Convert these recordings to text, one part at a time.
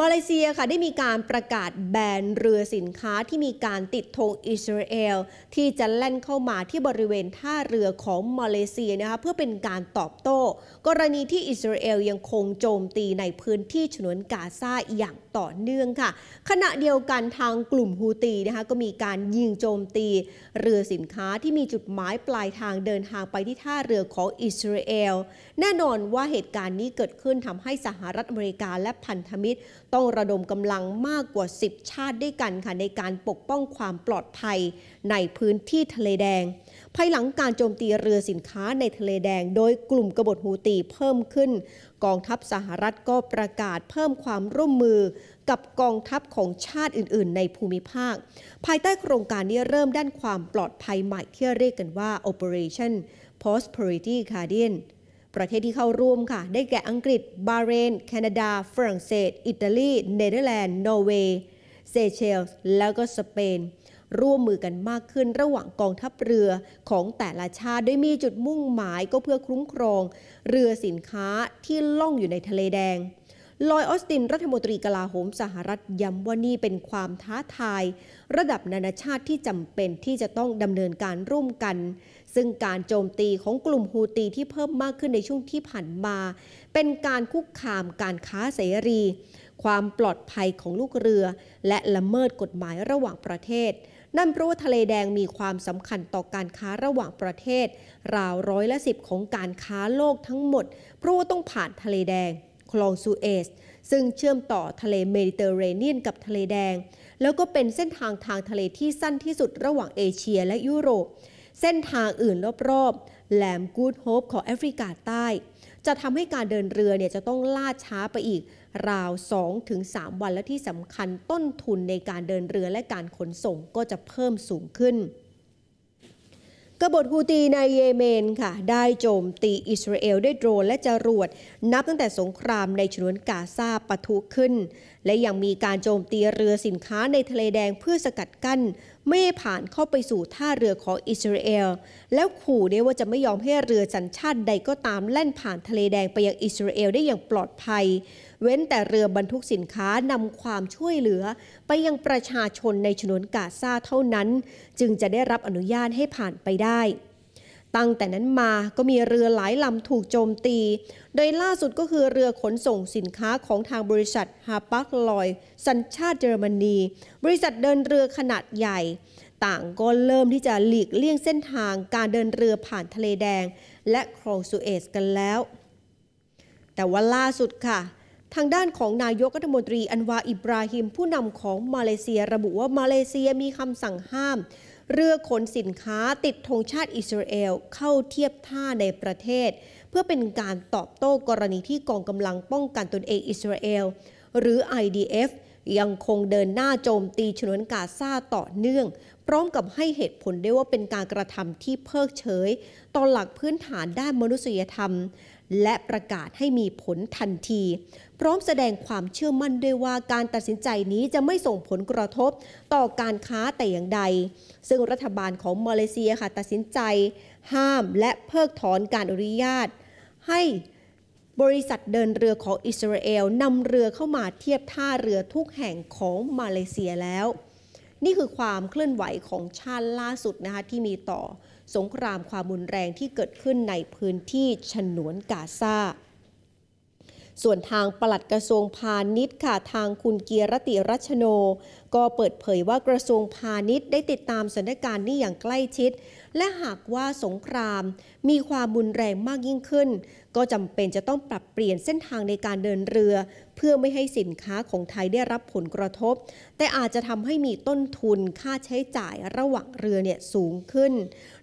มาเลเซียค่ะได้มีการประกาศแบนเรือสินค้าที่มีการติดธงอิสราเอลที่จะแล่นเข้ามาที่บริเวณท่าเรือของมาเลเซียนะคะเพื่อเป็นการตอบโต้ กรณีที่อิสราเอลยังคงโจมตีในพื้นที่ฉนวนกาซาอย่างต่อเนื่องค่ะ ขณะเดียวกันทางกลุ่มฮูตีนะคะก็มีการยิงโจมตี เรือสินค้าที่มีจุดหมายปลายทางเดินทางไปที่ท่าเรือของอิสราเอลแน่นอนว่าเหตุการณ์นี้เกิดขึ้นทำให้สหรัฐอเมริกาและพันธมิตรต้องระดมกำลังมากกว่า 10 ชาติด้วยกันค่ะในการปกป้องความปลอดภัยในพื้นที่ทะเลแดง ภายหลังการโจมตีเรือสินค้าในทะเลแดง โดยกลุ่มกบฏฮูตีเพิ่มขึ้น กองทัพสหรัฐก็ประกาศเพิ่มความร่วมมือกับกองทัพของชาติอื่นๆ ในภูมิภาค ภายใต้โครงการนี้เริ่มด้านความปลอดภัยใหม่ที่เรียกกันว่า Operation Prosperity Guardian ประเทศที่เข้าร่วมค่ะ ได้แก่อังกฤษบาเรน แคนาดาฝรั่งเศสอิตาลี เนเธอร์แลนด์ นอร์เวย์เซเชลส์แล้วก็สเปน ร่วมมือกันมากขึ้นระหว่างกองทัพเรือของแต่ละชาติโดยมีจุดมุ่งหมายก็เพื่อคุ้มครองเรือสินค้าที่ล่องอยู่ในทะเลแดงลอยออสตินรัฐมนตรีกลาโหมสหรัฐย้ำว่านี่เป็นความท้าทาย ระดับนานาชาติที่จำเป็นที่จะต้องดำเนินการร่วมกัน ซึ่งการโจมตีของกลุ่มฮูตีที่เพิ่มมากขึ้นในช่วงที่ผ่านมา เป็นการคุกคามการค้าเสรี ความปลอดภัยของลูกเรือ และละเมิดกฎหมายระหว่างประเทศ นั่นเพราะว่าทะเลแดงมีความสำคัญต่อการค้าระหว่างประเทศราวร้อยละสิบของการค้าโลกทั้งหมดเพราะว่าต้องผ่านทะเลแดงคลองซูเอสซึ่งเชื่อมต่อทะเลเมดิเตอร์เรเนียนกับทะเลแดง แล้วก็เป็นเส้นทางทางทะเลที่สั้นที่สุดระหว่างเอเชียและยุโรป เส้นทางอื่นรอบๆแหลมกูดโฮปของแอฟริกาใต้ จะทำให้การเดินเรือเนี่ยจะต้องล่าช้าไปอีก ราว 2-3 วันและที่สำคัญต้นทุนในการเดินเรือและการขนส่งก็จะเพิ่มสูงขึ้นกบฏฮูตีในเยเมนค่ะ ได้โจมตีอิสราเอลด้วยโดรนและจรวดนับตั้งแต่สงครามในฉนวนกาซาปะทุขึ้นและยังมีการโจมตีเรือสินค้าในทะเลแดงเพื่อสกัดกั้นไม่ผ่านเข้าไปสู่ท่าเรือของอิสราเอลแล้วขู่ได้ว่าจะไม่ยอมให้เรือสัญชาติ ใดก็ตามแล่นผ่านทะเลแดงไปยังอิสราเอลได้อย่างปลอดภัยเว้นแต่เรือบรรทุกสินค้านำความช่วยเหลือไปยังประชาชนในชนวนกาซาเท่านั้น จึงจะได้รับอนุญาตให้ผ่านไปได้ตั้งแต่นั้นมาก็มีเรือหลายลำถูกโจมตี โดยล่าสุดก็คือเรือขนส่งสินค้าของทางบริษัทฮาปักลอย สัญชาติเยอรมนีบริษัทเดินเรือขนาดใหญ่ ต่างก็เริ่มที่จะหลีกเลี่ยงเส้นทางการเดินเรือผ่านทะเลแดง และคลองสุเอซกันแล้ว แต่ว่าล่าสุดค่ะทางด้านของนายกรัฐมนตรีอันวาอิบราฮิม ผู้นำของมาเลเซียระบุว่ามาเลเซียมีคำสั่งห้าม เรือขนสินค้าติดธงชาติอิสราเอล เข้าเทียบท่าในประเทศ เพื่อเป็นการตอบโต้กรณีที่กองกำลังป้องกันตนเองอิสราเอล หรือ IDF ยังคงเดินหน้าโจมตีฉนวนกาซาต่อเนื่อง พร้อมกับให้เหตุผลได้ว่าเป็นการกระทำที่เพิกเฉยต่อหลักพื้นฐานด้านมนุษยธรรม และประกาศให้มีผลทันที พร้อมแสดงความเชื่อมั่นด้วยว่าการตัดสินใจนี้จะไม่ส่งผลกระทบต่อการค้าแต่อย่างใด ซึ่งรัฐบาลของมาเลเซียค่ะตัดสินใจ ห้ามและเพิกถอนการอนุญาต ให้บริษัทเดินเรือของอิสราเอลนำเรือเข้ามาเทียบท่าเรือทุกแห่งของมาเลเซียแล้ว นี่คือความเคลื่อนไหวของชาติล่าสุดนะคะที่มีต่อ สงครามความรุนแรงที่เกิดขึ้นในพื้นที่ฉนวนกาซาส่วนทางปลัดกระทรวงพาณิชย์ค่ะ ทางคุณเกียรติรัชโนก็เปิดเผยว่ากระทรวงพาณิชย์ได้ติดตามสถานการณ์นี้อย่างใกล้ชิด และหากว่าสงคราม มีความบุนแรงมากยิ่งขึ้น ก็จำเป็นจะต้องปรับเปลี่ยนเส้นทางในการเดินเรือ เพื่อไม่ให้สินค้าของไทยได้รับผลกระทบ แต่อาจจะทำให้มีต้นทุนค่าใช้จ่ายระหว่างเรือเนี่ยสูงขึ้น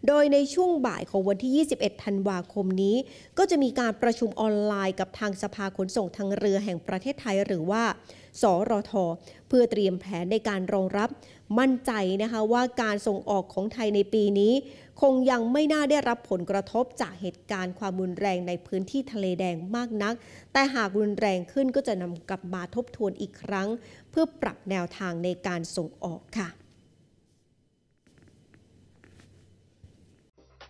โดยในช่วงบ่ายของวันที่ 21 ธันวาคมนี้ ก็จะมีการประชุมออนไลน์กับทางสภาขนส่งทางเรือแห่งประเทศไทยหรือว่าสรท เพื่อเตรียมแผนในการรองรับมั่นใจนะคะว่าการส่งออกของไทยในปีนี้ คงยังไม่น่าได้รับผลกระทบจากเหตุการณ์ความรุนแรงในพื้นที่ทะเลแดงมากนัก แต่หากรุนแรงขึ้นก็จะนำกลับมาทบทวนอีกครั้ง เพื่อปรับแนวทางในการส่งออกค่ะ